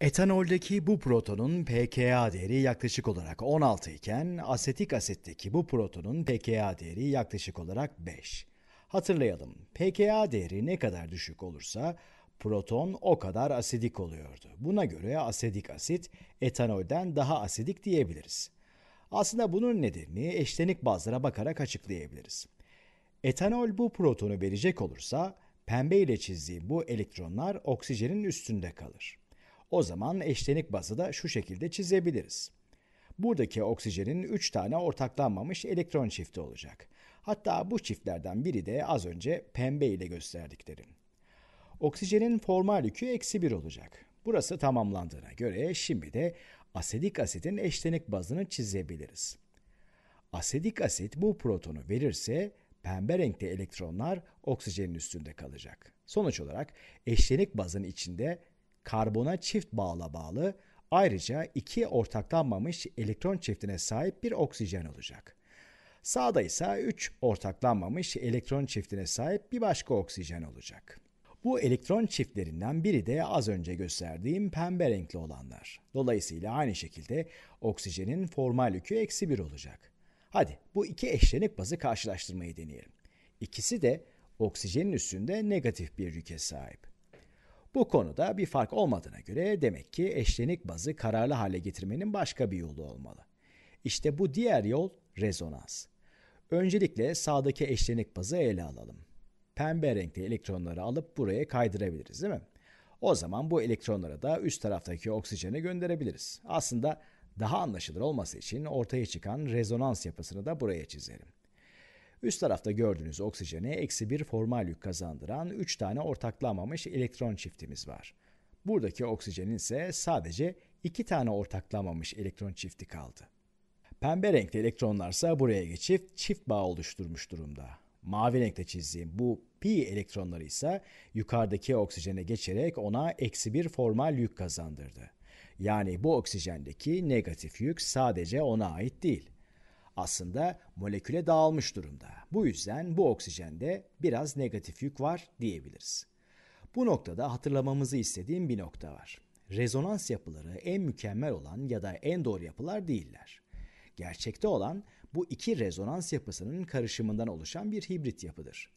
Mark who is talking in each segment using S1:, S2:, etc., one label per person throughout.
S1: Etanoldeki bu protonun pKa değeri yaklaşık olarak 16 iken asetik asitteki bu protonun pKa değeri yaklaşık olarak 5. Hatırlayalım. pKa değeri ne kadar düşük olursa proton o kadar asidik oluyordu. Buna göre asidik asit etanolden daha asidik diyebiliriz. Aslında bunun nedenini eşlenik bazlara bakarak açıklayabiliriz. Etanol bu protonu verecek olursa pembe ile çizdiğim bu elektronlar oksijenin üstünde kalır. O zaman eşlenik bazı da şu şekilde çizebiliriz. Buradaki oksijenin 3 tane ortaklanmamış elektron çifti olacak. Hatta bu çiftlerden biri de az önce pembe ile gösterdiklerim. Oksijenin formal yükü eksi 1 olacak. Burası tamamlandığına göre şimdi de asedik asitin eşlenik bazını çizebiliriz. Asedik asit bu protonu verirse pembe renkte elektronlar oksijenin üstünde kalacak. Sonuç olarak eşlenik bazın içinde karbona çift bağla bağlı ayrıca iki ortaklanmamış elektron çiftine sahip bir oksijen olacak. Sağda ise 3 ortaklanmamış elektron çiftine sahip bir başka oksijen olacak. Bu elektron çiftlerinden biri de az önce gösterdiğim pembe renkli olanlar. Dolayısıyla aynı şekilde oksijenin formal yükü eksi 1 olacak. Hadi bu iki eşlenik bazı karşılaştırmayı deneyelim. İkisi de oksijenin üstünde negatif bir yüke sahip. Bu konuda bir fark olmadığına göre demek ki eşlenik bazı kararlı hale getirmenin başka bir yolu olmalı. İşte bu diğer yol rezonans. Öncelikle sağdaki eşlenik bazı ele alalım. Pembe renkli elektronları alıp buraya kaydırabiliriz değil mi? O zaman bu elektronlara da üst taraftaki oksijeni gönderebiliriz. Aslında daha anlaşılır olması için ortaya çıkan rezonans yapısını da buraya çizelim. Üst tarafta gördüğünüz oksijene eksi bir formal yük kazandıran 3 tane ortaklanmamış elektron çiftimiz var. Buradaki oksijenin ise sadece 2 tane ortaklanmamış elektron çifti kaldı. Pembe renkli elektronlarsa buraya geçip çift bağ oluşturmuş durumda. Mavi renkte çizdiğim bu pi elektronları ise yukarıdaki oksijene geçerek ona eksi bir formal yük kazandırdı. Yani bu oksijendeki negatif yük sadece ona ait değil aslında moleküle dağılmış durumda. Bu yüzden bu oksijende biraz negatif yük var diyebiliriz. Bu noktada hatırlamamızı istediğim bir nokta var. Rezonans yapıları en mükemmel olan ya da en doğru yapılar değiller. Gerçekte olan bu iki rezonans yapısının karışımından oluşan bir hibrit yapıdır.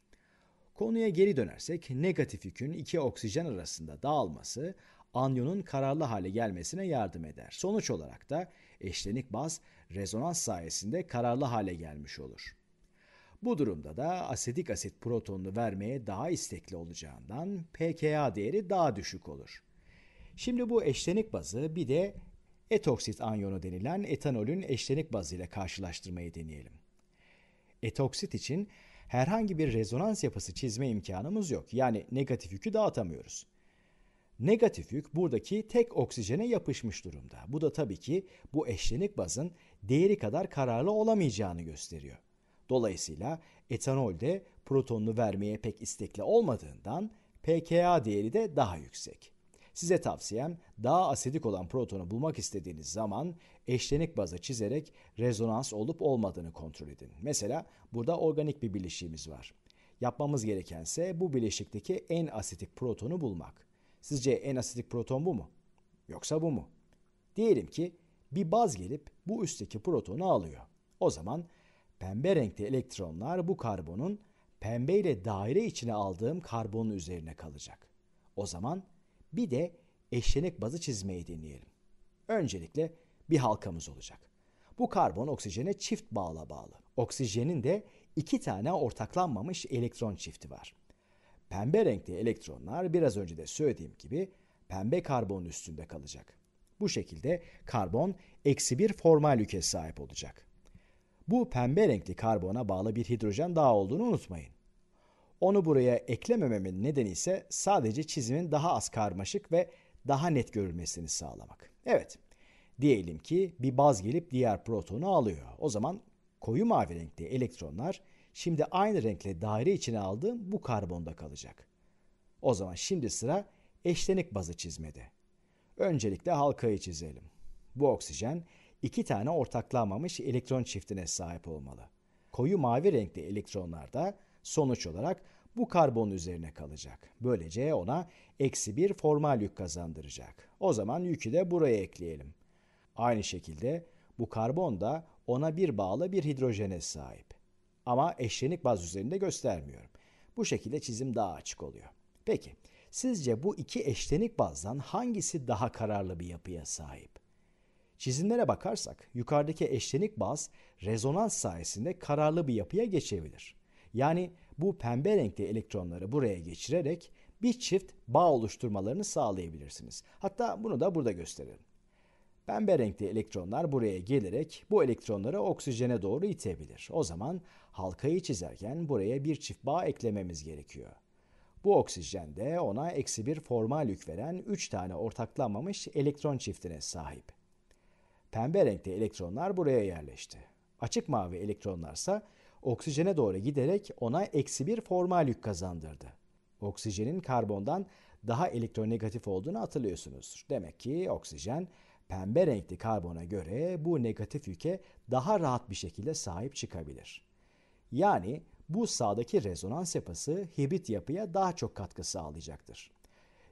S1: Konuya geri dönersek negatif yükün iki oksijen arasında dağılması anyonun kararlı hale gelmesine yardım eder. Sonuç olarak da eşlenik baz rezonans sayesinde kararlı hale gelmiş olur. Bu durumda da asetik asit protonunu vermeye daha istekli olacağından pKa değeri daha düşük olur. Şimdi bu eşlenik bazı bir de etoksit anyonu denilen etanolün eşlenik bazı ile karşılaştırmayı deneyelim. Etoksit için herhangi bir rezonans yapısı çizme imkanımız yok. Yani negatif yükü dağıtamıyoruz. Negatif yük buradaki tek oksijene yapışmış durumda. Bu da tabii ki bu eşlenik bazın değeri kadar kararlı olamayacağını gösteriyor. Dolayısıyla etanol de protonunu vermeye pek istekli olmadığından pKa değeri de daha yüksek. Size tavsiyem daha asidik olan protonu bulmak istediğiniz zaman eşlenik bazı çizerek rezonans olup olmadığını kontrol edin. Mesela burada organik bir bileşiğimiz var. Yapmamız gerekense bu bileşikteki en asidik protonu bulmak. Sizce en asidik proton bu mu? Yoksa bu mu? Diyelim ki bir baz gelip bu üstteki protonu alıyor. O zaman pembe renkli elektronlar bu karbonun pembeyle daire içine aldığım karbonun üzerine kalacak. O zaman bir de eşlenek bazı çizmeyi deneyelim. Öncelikle bir halkamız olacak. Bu karbon oksijene çift bağla bağlı. Oksijenin de iki tane ortaklanmamış elektron çifti var. Pembe renkli elektronlar biraz önce de söylediğim gibi pembe karbon üstünde kalacak. Bu şekilde karbon eksi bir formal yüke sahip olacak. Bu pembe renkli karbona bağlı bir hidrojen daha olduğunu unutmayın. Onu buraya eklemememin nedeni ise sadece çizimin daha az karmaşık ve daha net görülmesini sağlamak. Evet, diyelim ki bir baz gelip diğer protonu alıyor. O zaman koyu mavi renkli elektronlar Şimdi aynı renkle daire içine aldığım bu karbonda kalacak. O zaman şimdi sıra eşlenik bazı çizmede. Öncelikle halkayı çizelim. Bu oksijen iki tane ortaklanmamış elektron çiftine sahip olmalı. Koyu mavi renkli elektronlar da sonuç olarak bu karbon üzerine kalacak. Böylece ona eksi bir formal yük kazandıracak. O zaman yükü de buraya ekleyelim. Aynı şekilde bu karbon da ona bir bağlı bir hidrojene sahip. Ama eşlenik baz üzerinde göstermiyorum. Bu şekilde çizim daha açık oluyor. Peki sizce bu iki eşlenik bazdan hangisi daha kararlı bir yapıya sahip? Çizimlere bakarsak yukarıdaki eşlenik baz rezonans sayesinde kararlı bir yapıya geçebilir. Yani bu pembe renkli elektronları buraya geçirerek bir çift bağ oluşturmalarını sağlayabilirsiniz. Hatta bunu da burada gösterelim. Pembe renkli elektronlar buraya gelerek bu elektronları oksijene doğru itebilir. O zaman halkayı çizerken buraya bir çift bağ eklememiz gerekiyor. Bu oksijen de ona eksi bir formal yük veren 3 tane ortaklanmamış elektron çiftine sahip. Pembe renkli elektronlar buraya yerleşti. Açık mavi elektronlarsa oksijene doğru giderek ona eksi bir formal yük kazandırdı. Oksijenin karbondan daha elektronegatif olduğunu hatırlıyorsunuz. Demek ki oksijen Pembe renkli karbona göre bu negatif yüke daha rahat bir şekilde sahip çıkabilir. Yani bu sağdaki rezonans yapısı hibrit yapıya daha çok katkı sağlayacaktır.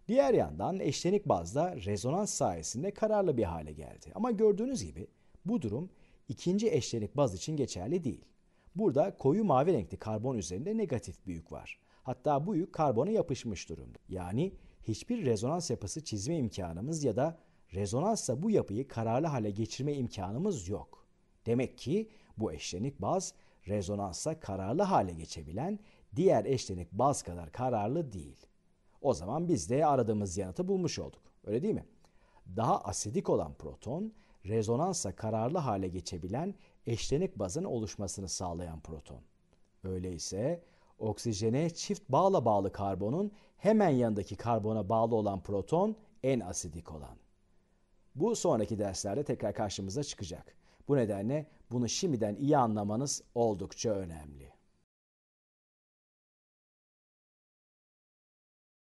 S1: Diğer yandan eşlenik bazda rezonans sayesinde kararlı bir hale geldi. Ama gördüğünüz gibi bu durum ikinci eşlenik baz için geçerli değil. Burada koyu mavi renkli karbon üzerinde negatif bir yük var. Hatta bu yük karbona yapışmış durumda. Yani hiçbir rezonans yapısı çizme imkanımız ya da Rezonanssa bu yapıyı kararlı hale geçirme imkanımız yok. Demek ki bu eşlenik baz rezonansa kararlı hale geçebilen diğer eşlenik baz kadar kararlı değil. O zaman biz de aradığımız yanıtı bulmuş olduk. Öyle değil mi? Daha asidik olan proton rezonansa kararlı hale geçebilen eşlenik bazın oluşmasını sağlayan proton. Öyleyse oksijene çift bağla bağlı karbonun hemen yanındaki karbona bağlı olan proton en asidik olan. Bu sonraki derslerde tekrar karşımıza çıkacak. Bu nedenle bunu şimdiden iyi anlamanız oldukça önemli.